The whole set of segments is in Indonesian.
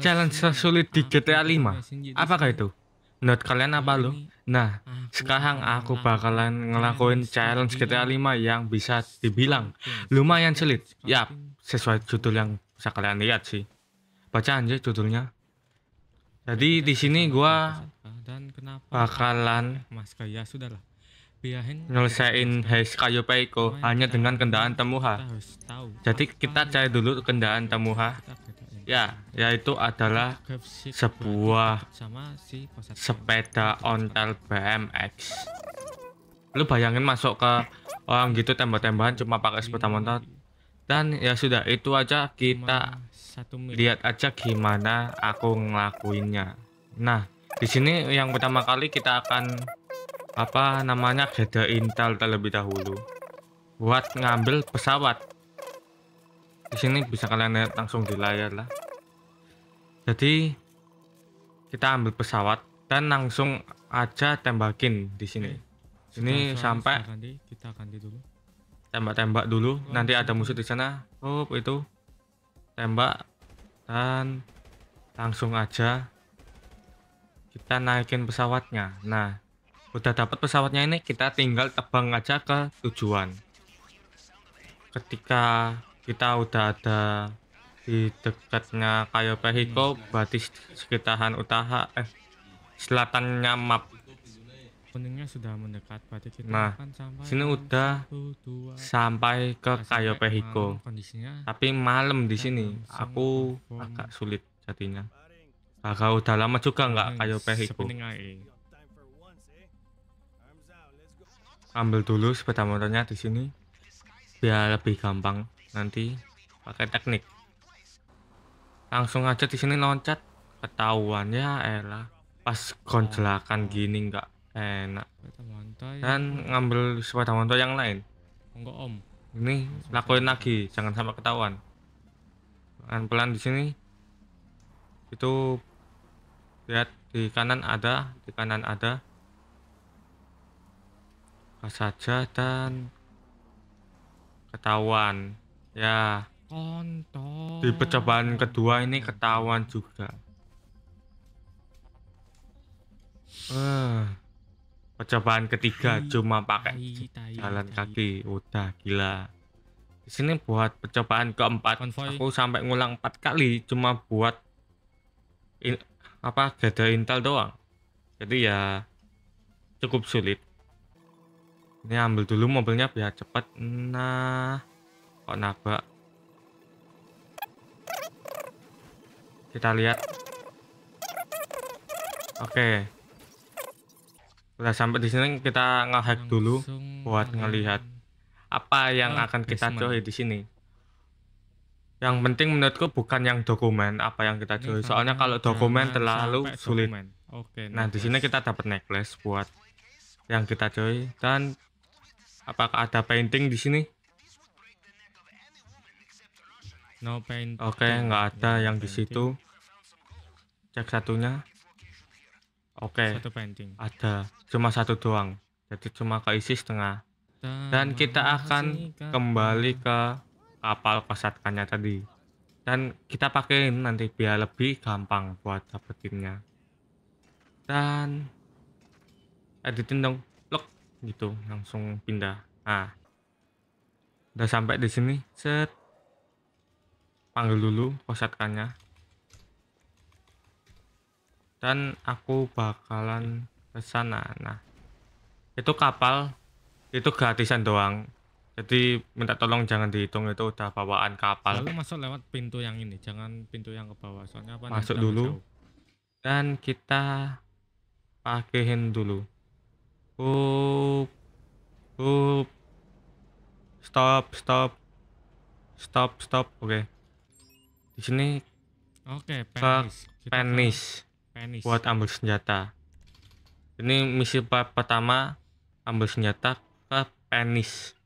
challenge tersulit di GTA 5. Apakah itu? Menurut kalian apa lo? Nah, sekarang aku bakalan ngelakuin challenge GTA 5 yang bisa dibilang lumayan sulit. Yap, sesuai judul yang bisa kalian lihat sih. Baca aja judulnya. Jadi di sini gua bakalan nyelesain Heis Kayu Peiko hanya ya. dengan kendaraan Temuha. Jadi kita cari dulu kendaraan Temuha. Ya, yaitu adalah sebuah sepeda ontel BMX. Lu bayangin masuk ke orang gitu tembak-tembakan cuma pakai sepeda iya. motor Dan ya sudah itu aja kita lihat aja gimana aku ngelakuinnya. Nah, di sini yang pertama kali kita akan apa namanya gede intel terlebih dahulu buat ngambil pesawat di sini bisa kalian lihat langsung di layar lah jadi kita ambil pesawat dan langsung aja tembakin di sini ini sampai ganti, kita ganti dulu tembak-tembak dulu oh, nanti ada musuh di sana oh itu tembak dan langsung aja kita naikin pesawatnya nah udah dapat pesawatnya ini kita tinggal tebang aja ke tujuan ketika kita udah ada di dekatnya Kayo Pehiko berarti sekitaran utara eh selatannya map kuningnya sudah mendekat berarti kita nah, akan sampai sini udah 1, 2, sampai ke nah, Kayo Pehiko tapi malam di sini aku agak sulit jadinya agak udah lama juga nggak nah, Kayo Pehiko ambil dulu sepeda motornya di sini biar lebih gampang nanti pakai teknik langsung aja di sini loncat ketahuan ya elah pas konjelakan oh. gini nggak enak dan ngambil sepeda motor yang lain enggak om ini lakuin lagi jangan sampai ketahuan pelan pelan di sini itu lihat di kanan ada di kanan ada pas saja dan ketahuan Ya. Kontol. Di percobaan kedua ini ketahuan juga. Uh, percobaan ketiga cuma pakai hai, tai, jalan kaki. Udah gila. Di sini buat percobaan keempat Konvoy. aku sampai ngulang empat kali cuma buat in, apa gada intel doang. Jadi ya cukup sulit. Ini ambil dulu mobilnya biar cepat. Nah kok nabak kita lihat oke okay. udah sampai di sini kita ngehack dulu buat ngelihat apa yang akan kita curi di sini yang penting menurutku bukan yang dokumen apa yang kita curi soalnya kalau dokumen nah, terlalu sulit Oke, nah di sini kita dapat necklace buat yang kita curi dan apakah ada painting di sini No paint. Oke, okay, nggak ada yang di situ. Cek satunya. Oke. Okay, satu painting. Ada. Cuma satu doang. Jadi cuma keisi setengah. Dan kita akan kembali ke kapal pesatkannya tadi. Dan kita pakai nanti biar lebih gampang buat dapetinnya. Dan editin dong, lock gitu, langsung pindah. Nah, udah sampai di sini. Set panggil dulu posatkannya dan aku bakalan ke sana nah itu kapal itu gratisan doang jadi minta tolong jangan dihitung itu udah bawaan kapal lalu masuk lewat pintu yang ini jangan pintu yang ke bawah soalnya apa masuk dulu dan kita pakaiin dulu up up stop stop stop stop oke okay sini Oke, penis. Ke penis. penis. Buat ambil senjata. Ini misi pertama ambil senjata ke penis.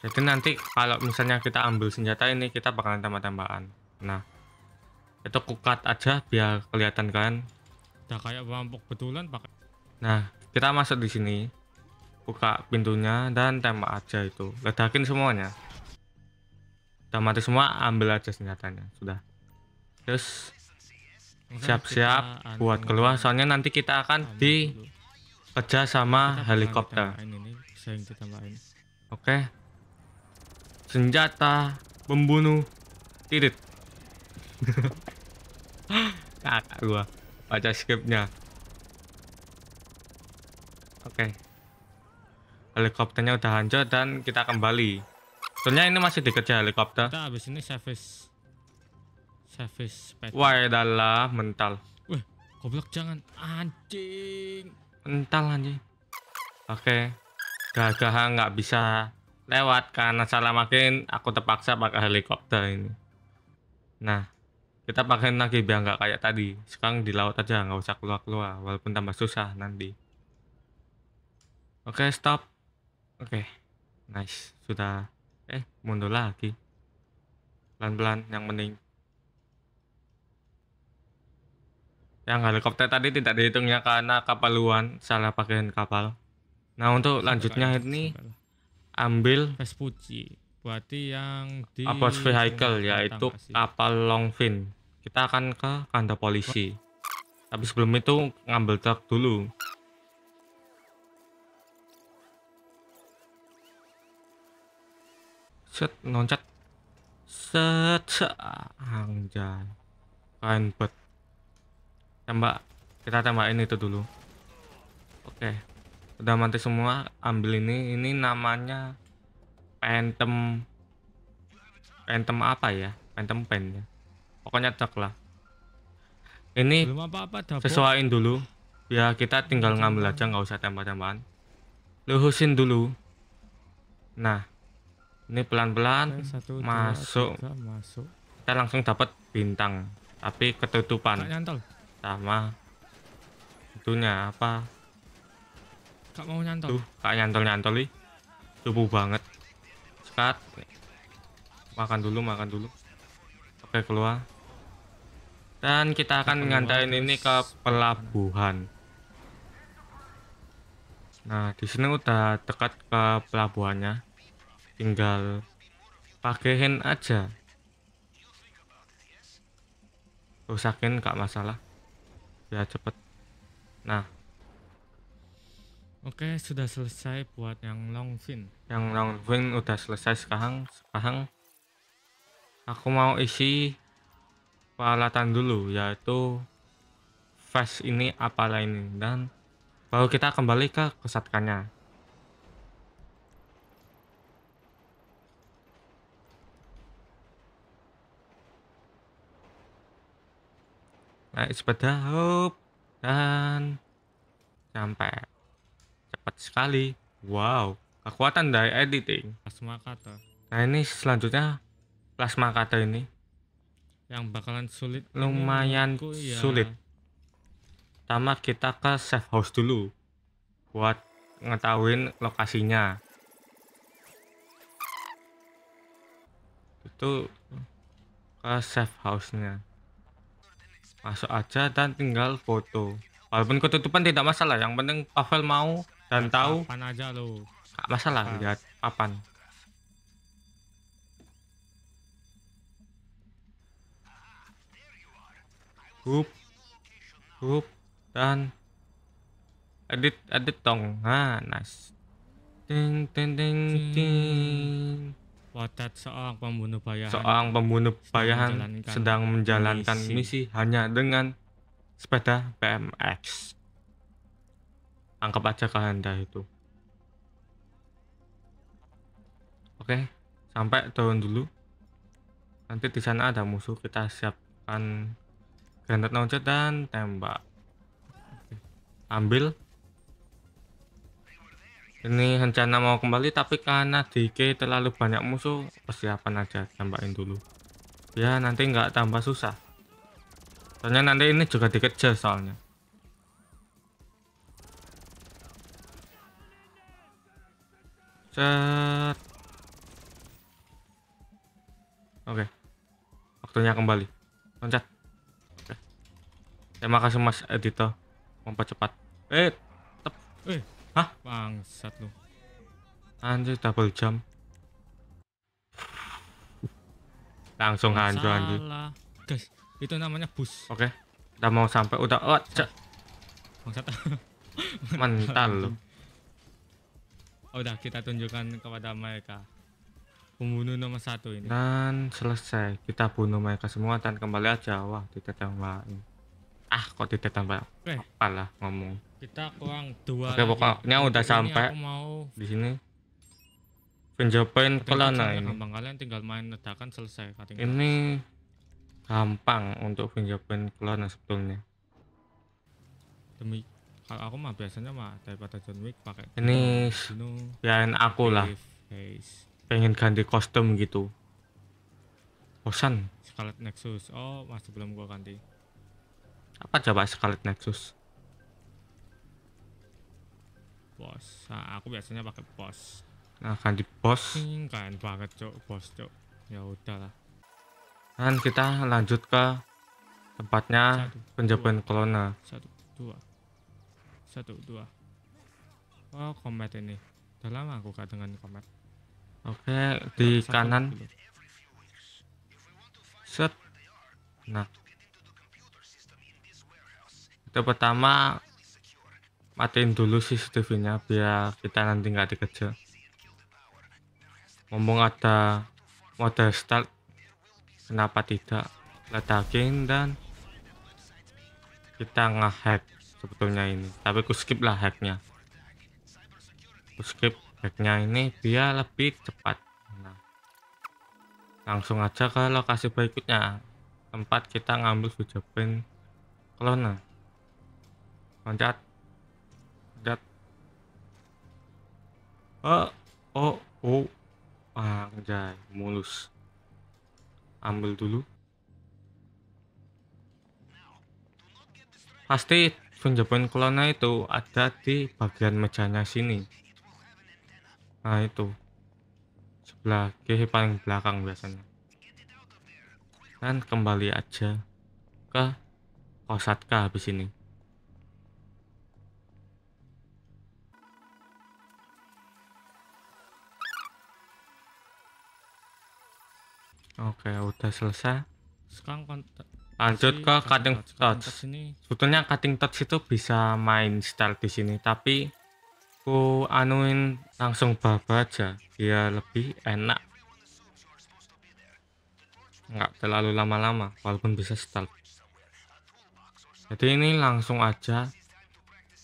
Jadi nanti kalau misalnya kita ambil senjata ini kita bakalan tambah-tambahan. Nah, itu kukat aja biar kelihatan kan. Udah kayak bambu betulan pakai. Nah, kita masuk di sini buka pintunya dan tembak aja itu ledakin semuanya udah mati semua ambil aja senjatanya sudah terus siap-siap anu buat keluar soalnya nanti kita akan di kerja sama helikopter oke okay. senjata pembunuh tirit kakak gua baca scriptnya oke okay helikopternya udah hancur dan kita kembali Soalnya ini masih dikerja helikopter kita habis ini service service wah adalah mental wah goblok jangan anjing mental anjing oke okay. gagah nggak bisa lewat karena salah makin aku terpaksa pakai helikopter ini nah kita pakai lagi biar nggak kayak tadi sekarang di laut aja nggak usah keluar-keluar walaupun tambah susah nanti oke okay, stop Oke, okay. nice. Sudah, eh mundur lagi. Pelan-pelan, yang penting. Yang helikopter tadi tidak dihitung ya karena kapal luan salah pakaian kapal. Nah untuk lanjutnya ini ambil Vespucci. Berarti yang di Abbas vehicle yaitu kapal Longfin. Kita akan ke kantor polisi. Tapi sebelum itu ngambil truk dulu. set loncat set anjay kain bet tembak kita tembakin itu dulu oke udah mati semua ambil ini ini namanya phantom phantom apa ya phantom pen ya pokoknya cek lah ini Belum sesuaiin dulu ya kita tinggal ngambil aja nggak usah tembak tembakan luhusin dulu nah ini pelan-pelan masuk tiga, masuk kita langsung dapat bintang tapi ketutupan sama itunya apa Kak mau nyantol tuh kak nyantol nyantol nih tubuh banget sekat makan dulu makan dulu oke keluar dan kita akan ngantain ini ke pelabuhan nah di sini udah dekat ke pelabuhannya tinggal pakai hand aja rusakin gak masalah ya cepet nah oke okay, sudah selesai buat yang long fin yang long fin udah selesai sekarang sekarang aku mau isi peralatan dulu yaitu fast ini apa ini dan baru kita kembali ke kesatkannya naik sepeda hop dan sampai cepat sekali wow kekuatan dari editing plasma kata nah ini selanjutnya plasma kata ini yang bakalan sulit lumayan ya. sulit pertama kita ke safe house dulu buat ngetahuin lokasinya itu ke safe house nya masuk aja dan tinggal foto walaupun ketutupan tidak masalah yang penting Pavel mau dan tahu papan aja lo nggak masalah lihat lihat papan hup hup dan edit edit dong nah nice ting ting ting ting Wadat seorang pembunuh bayaran seorang pembunuh bayahan sedang menjalankan, sedang menjalankan misi. misi hanya dengan sepeda pmx anggap aja kalian dah itu oke sampai turun dulu nanti di sana ada musuh kita siapkan granat launcher dan tembak oke. ambil ini rencana mau kembali tapi karena DK terlalu banyak musuh persiapan aja tambahin dulu. Ya nanti nggak tambah susah. Soalnya nanti ini juga dikejar soalnya. Set. Oke. Waktunya kembali. Loncat. Terima kasih Mas Editor mempercepat. Eh, tep. Eh. Hah? Bangsat lu. Anjir double jump. Langsung hancur anjir. Guys, itu namanya bus. Oke. Okay. Kita mau sampai udah oh, cek. Bangsat. Mental lu. Oh, udah kita tunjukkan kepada mereka. Pembunuh nomor satu ini. Dan selesai. Kita bunuh mereka semua dan kembali aja. Wah, Kita ada yang lain ah kok tidak tambah eh. okay. apalah ngomong kita kurang dua oke pokoknya udah sampai di sini Penjepain pelana ini gampang kalian tinggal main ledakan selesai ini gampang untuk penjepain pelana sebetulnya demi kalau aku mah biasanya mah daripada John Wick pakai ini biarin aku lah pengen ganti kostum gitu bosan Scarlet Nexus oh masih belum gua ganti apa coba Scarlet Nexus? Bos. Nah, aku biasanya pakai bos. Nah, kan di bos. Kan banget, Cok. Bos, Cok. Ya udahlah. dan kita lanjut ke tempatnya penjepen kolona. Satu, dua. Satu, dua. Oh, komet ini. Udah lama aku gak dengan komet. Oke, di kanan. Set. Nah, kita pertama matiin dulu si CCTV nya biar kita nanti nggak dikejar ngomong ada mode start kenapa tidak letakin dan kita ngehack sebetulnya ini tapi aku skip lah hacknya aku skip hacknya ini biar lebih cepat nah, langsung aja ke lokasi berikutnya tempat kita ngambil pin klona Loncat. Loncat. Eh, oh, oh, oh. Ah, Anjay, mulus. Ambil dulu. Pasti penjepun kolona itu ada di bagian mejanya sini. Nah, itu. Sebelah kiri paling belakang biasanya. Dan kembali aja ke Kosatka habis ini. Oke, udah selesai. Sekarang kontak lanjut ke cutting touch. Sebetulnya cutting touch itu bisa main style di sini, tapi ku anuin langsung baba aja biar lebih enak. Enggak terlalu lama-lama walaupun bisa start. Jadi ini langsung aja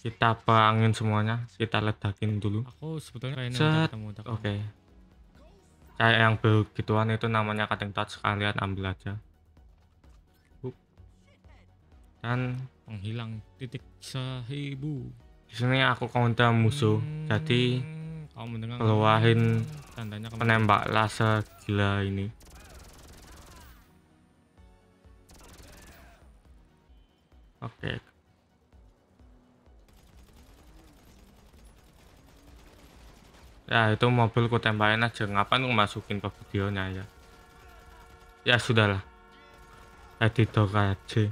kita bangin semuanya, kita ledakin dulu. Aku sebetulnya Set. Oke. Okay kayak yang begituan itu namanya cutting touch kalian ambil aja dan menghilang titik seribu di sini aku counter musuh hmm, jadi kamu mendengar keluarin tandanya kamu penembak laser gila ini oke okay. Ya itu mobil ku tembakin aja Ngapain ku masukin ke videonya ya Ya sudahlah Editor aja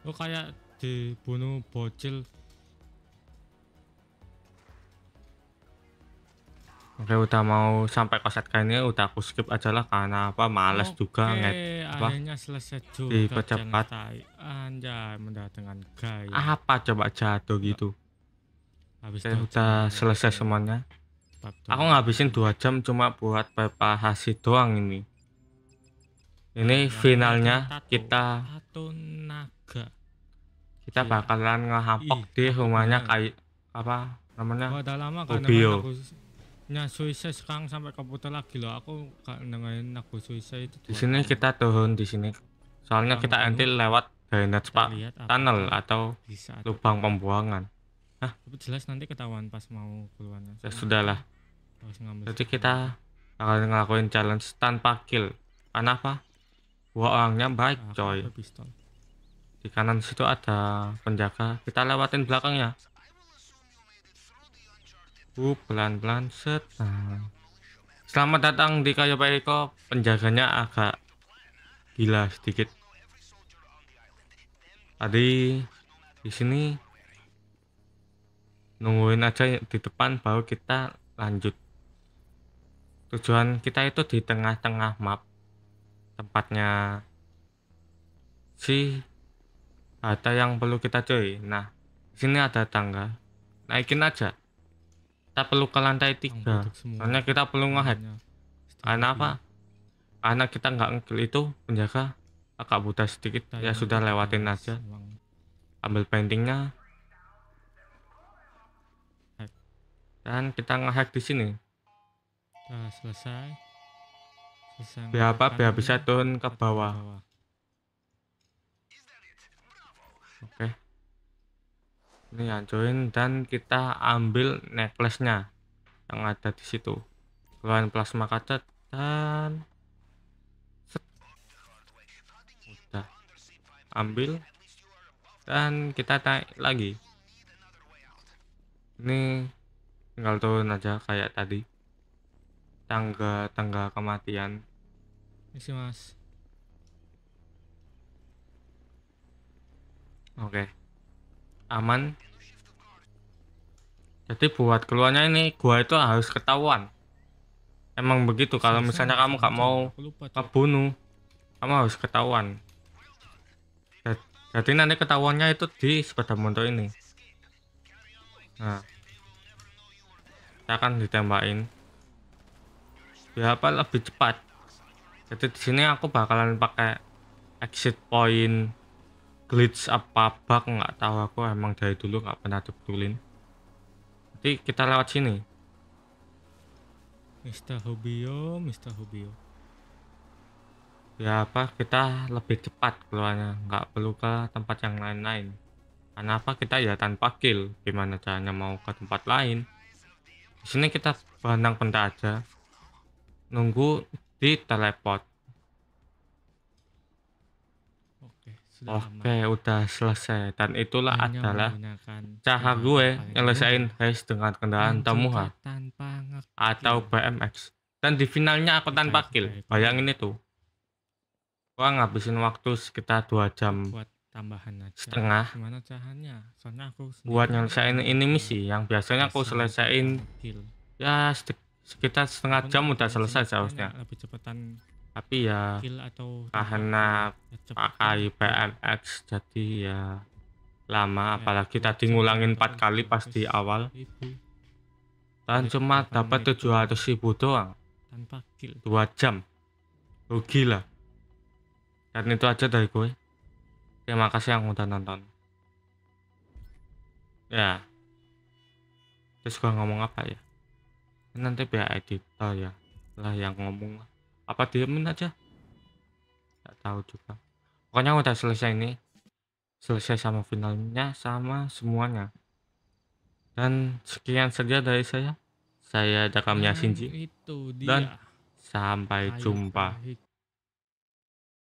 Lu oh, kayak dibunuh bocil Oke udah mau sampai koset kainnya udah aku skip aja lah karena apa males Oke, juga nget apa akhirnya selesai juga dipercepat anjay mendatangkan gaya apa coba jatuh gitu habis itu udah selesai semuanya aku ngabisin dua jam cuma buat preparasi doang ini ini finalnya kita naga kita iya. bakalan ngehapok di rumahnya kayak apa namanya oh, udah lama kan aku suisa sekarang sampai komputer lagi loh aku gak dengerin aku suisa itu di sini kita turun di sini soalnya kita nanti lewat drainage pak tunnel atau lubang pembuangan ah Jelas nanti ketahuan pas mau keluarnya. Ya sudahlah. Jadi kita akan ngelakuin challenge tanpa kill. Karena apa? Gua orangnya baik, nah, coy. Di kanan situ ada penjaga. Kita lewatin belakangnya. Uh, pelan-pelan set. Nah. Selamat datang di Kayo Eko. Penjaganya agak gila sedikit. Tadi di sini nungguin aja di depan baru kita lanjut tujuan kita itu di tengah-tengah map tempatnya si ada yang perlu kita cuy nah sini ada tangga naikin aja kita perlu ke lantai tiga soalnya kita perlu ngehead karena apa karena kita nggak ngekill itu penjaga agak buta sedikit nah, ya iya. sudah lewatin aja ambil paintingnya dan kita ngehack di sini nah, selesai selesai biar apa biar bisa turun ke bawah, oke okay. ini hancurin dan kita ambil necklace nya yang ada di situ keluarin plasma kaca dan udah ambil dan kita naik lagi ini tinggal turun aja kayak tadi tangga tangga kematian isi mas oke okay. aman jadi buat keluarnya ini gua itu harus ketahuan emang begitu kalau misalnya kamu gak mau kebunuh kamu harus ketahuan jadi nanti ketahuannya itu di sepeda motor ini nah kita akan ditembakin ya apa lebih cepat jadi di sini aku bakalan pakai exit point glitch apa bug nggak tahu aku emang dari dulu nggak pernah betulin jadi kita lewat sini Mister Hobio, Mister Hobio ya apa kita lebih cepat keluarnya nggak perlu ke tempat yang lain-lain Kenapa kita ya tanpa kill gimana caranya mau ke tempat lain di sini kita berenang pendek aja nunggu di teleport oke sudah oke aman. udah selesai dan itulah Hanya adalah cara gue ya? nyelesain race dengan kendaraan Tamuha atau BMX dan di finalnya aku tanpa kill bayangin itu gua ngabisin waktu sekitar dua jam tambahan aja setengah gimana caranya soalnya aku buat kan nyelesain ini misi yang biasanya aku selesaiin ya sekitar setengah jam udah selesai seharusnya lebih cepetan tapi ya kill atau karena pakai PMX jadi ya lama ya, apalagi ya, tadi ngulangin empat kali pas di awal dan cuma dapat 700 ribu doang tanpa kill 2 jam rugi lah dan itu aja dari gue Terima kasih yang udah nonton. Ya. Terus gua ngomong apa ya? nanti biar editor ya. Lah yang ngomong Apa diemin aja? Gak tahu juga. Pokoknya udah selesai ini. Selesai sama finalnya sama semuanya. Dan sekian saja dari saya. Saya Dakamnya Shinji. Itu dia. Dan sampai Ayo, jumpa.